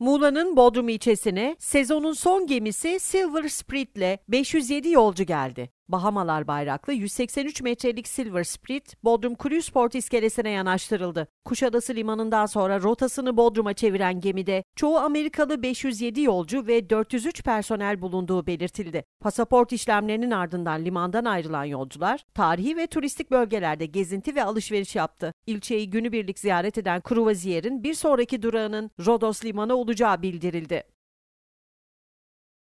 Muğla'nın Bodrum ilçesine sezonun son gemisi Silver Spirit'le 507 yolcu geldi. Bahamalar bayraklı 183 metrelik Silver Spirit Bodrum Cruise Sport iskelesine yanaştırıldı. Kuşadası limanından sonra rotasını Bodrum'a çeviren gemide çoğu Amerikalı 507 yolcu ve 403 personel bulunduğu belirtildi. Pasaport işlemlerinin ardından limandan ayrılan yolcular tarihi ve turistik bölgelerde gezinti ve alışveriş yaptı. İlçeyi günübirlik ziyaret eden kruvaziyer'in bir sonraki durağının Rodos limanı olacağı bildirildi.